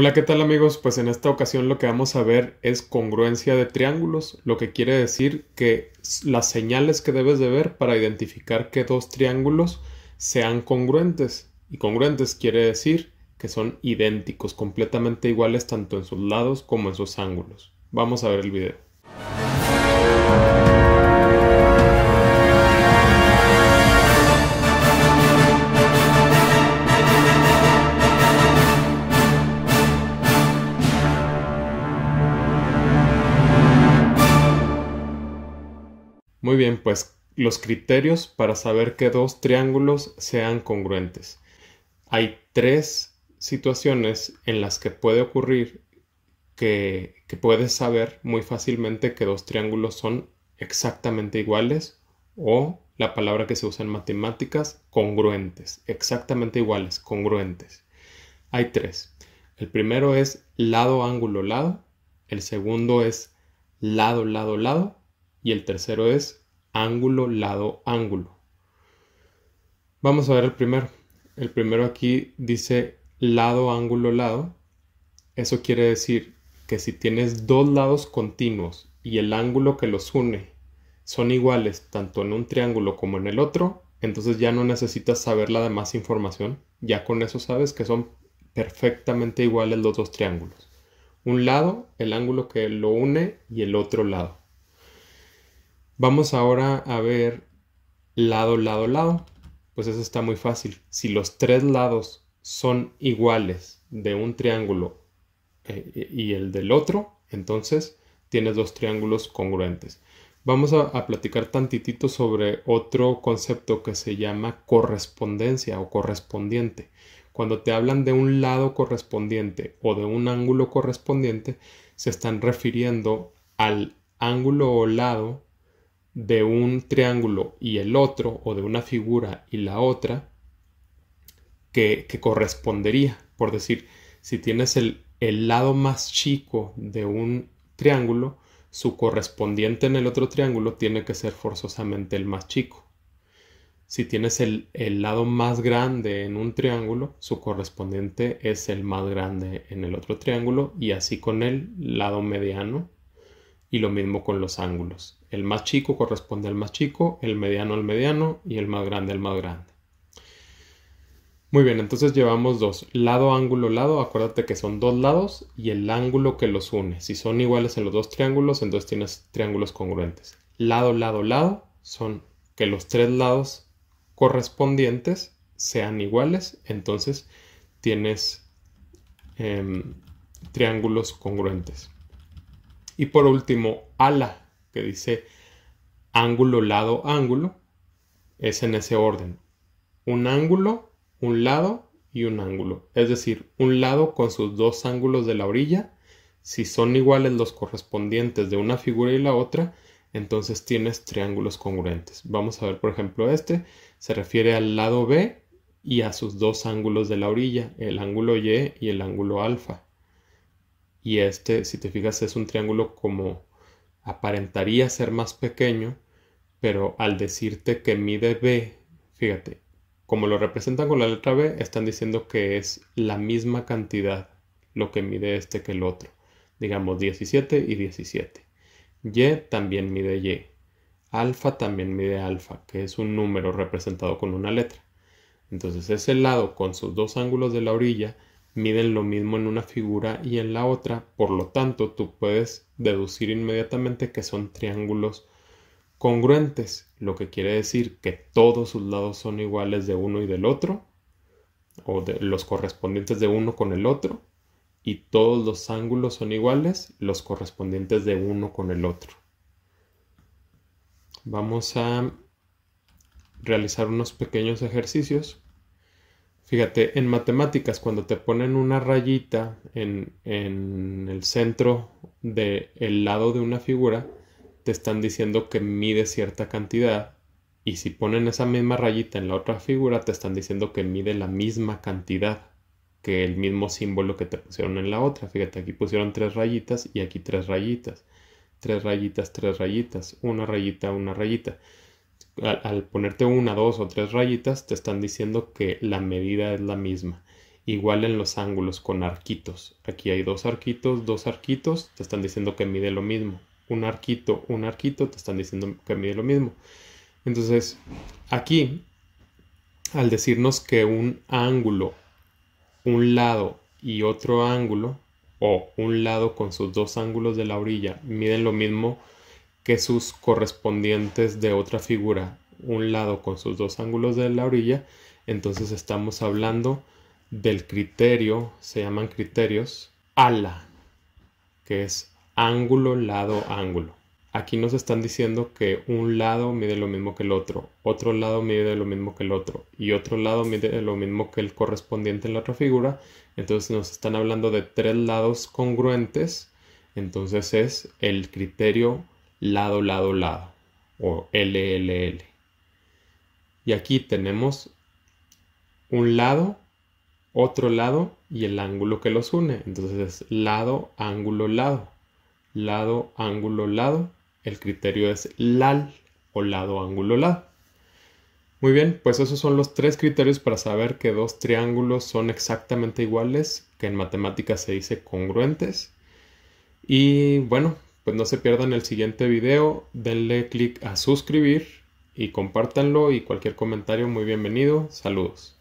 Hola, ¿qué tal amigos? Pues en esta ocasión lo que vamos a ver es congruencia de triángulos, lo que quiere decir que las señales que debes de ver para identificar que dos triángulos sean congruentes. Y congruentes quiere decir que son idénticos, completamente iguales tanto en sus lados como en sus ángulos. Vamos a ver el video. Muy bien, pues los criterios para saber que dos triángulos sean congruentes. Hay tres situaciones en las que puede ocurrir que, que, puedes saber muy fácilmente que dos triángulos son exactamente iguales o la palabra que se usa en matemáticas, congruentes, exactamente iguales, congruentes. Hay tres. El primero es lado, ángulo, lado. El segundo es lado, lado, lado y el tercero es ángulo, lado, ángulo. Vamos a ver el primero. El primero aquí dice lado, ángulo, lado. Eso quiere decir que si tienes dos lados continuos y el ángulo que los une son iguales tanto en un triángulo como en el otro, entonces ya no necesitas saber la demás información. Ya con eso sabes que son perfectamente iguales los dos triángulos. Un lado, el ángulo que lo une y el otro lado. Vamos ahora a ver lado, lado, lado. Pues eso está muy fácil. Si los tres lados son iguales de un triángulo eh, eh, y el del otro, entonces tienes dos triángulos congruentes. Vamos a, a, platicar tantitito sobre otro concepto que se llama correspondencia o correspondiente. Cuando te hablan de un lado correspondiente o de un ángulo correspondiente, se están refiriendo al ángulo o lado de un triángulo y el otro, o de una figura y la otra, que, correspondería. Por decir, si tienes el, lado más chico de un triángulo, su correspondiente en el otro triángulo tiene que ser forzosamente el más chico. Si tienes el, lado más grande en un triángulo, su correspondiente es el más grande en el otro triángulo y así con el lado mediano y lo mismo con los ángulos. El más chico corresponde al más chico, el mediano al mediano y el más grande al más grande. Muy bien, entonces llevamos dos. Lado, ángulo, lado. Acuérdate que son dos lados y el ángulo que los une. Si son iguales en los dos triángulos, entonces tienes triángulos congruentes. Lado, lado, lado son que los tres lados correspondientes sean iguales. Entonces tienes em, triángulos congruentes. Y por último, ala dice ángulo, lado, ángulo, es en ese orden. Un ángulo, un lado y un ángulo. Es decir, un lado con sus dos ángulos de la orilla. Si son iguales los correspondientes de una figura y la otra, entonces tienes triángulos congruentes. Vamos a ver, por ejemplo, este se refiere al lado B y a sus dos ángulos de la orilla, el ángulo Y y el ángulo alfa. Y este, si te fijas, es un triángulo como aparentaría ser más pequeño, pero al decirte que mide B, fíjate, como lo representan con la letra B, están diciendo que es la misma cantidad lo que mide este que el otro. Digamos 17 y 17. Y también mide Y. Alfa también mide alfa, que es un número representado con una letra. Entonces ese lado con sus dos ángulos de la orilla miden lo mismo en una figura y en la otra, por lo tanto tú puedes deducir inmediatamente que son triángulos congruentes, lo que quiere decir que todos sus lados son iguales de uno y del otro, o de los correspondientes de uno con el otro, y todos los ángulos son iguales, los correspondientes de uno con el otro. Vamos a realizar unos pequeños ejercicios Fíjate, en matemáticas, cuando te ponen una rayita en, el centro del lado de una figura, te están diciendo que mide cierta cantidad. Y si ponen esa misma rayita en la otra figura, te están diciendo que mide la misma cantidad que el mismo símbolo que te pusieron en la otra. Fíjate, aquí pusieron tres rayitas y aquí tres rayitas. Tres rayitas, tres rayitas, una rayita, una rayita al, ponerte una, dos o tres rayitas, te están diciendo que la medida es la misma. Igual en los ángulos con arquitos. Aquí hay dos arquitos, dos arquitos, te están diciendo que mide lo mismo. Un arquito, un arquito, te están diciendo que mide lo mismo. Entonces, aquí, al decirnos que un ángulo, un lado y otro ángulo, o un lado con sus dos ángulos de la orilla, miden lo mismo que sus correspondientes de otra figura, un lado con sus dos ángulos de la orilla, entonces estamos hablando del criterio, se llaman criterios, ala, que es ángulo, lado, ángulo. Aquí nos están diciendo que un lado mide lo mismo que el otro, otro lado mide lo mismo que el otro y otro lado mide lo mismo que el correspondiente en la otra figura. Entonces nos están hablando de tres lados congruentes. Entonces es el criterio lado, lado, lado o LLL. Y aquí tenemos un lado, otro lado y el ángulo que los une. Entonces es lado, ángulo, lado. Lado, ángulo, lado. El criterio es LAL o lado, ángulo, lado. Muy bien, pues esos son los tres criterios para saber que dos triángulos son exactamente iguales, que en matemáticas se dice congruentes. Y bueno, pues no se pierdan el siguiente video, denle clic a suscribir y compártanlo y cualquier comentario muy bienvenido. Saludos.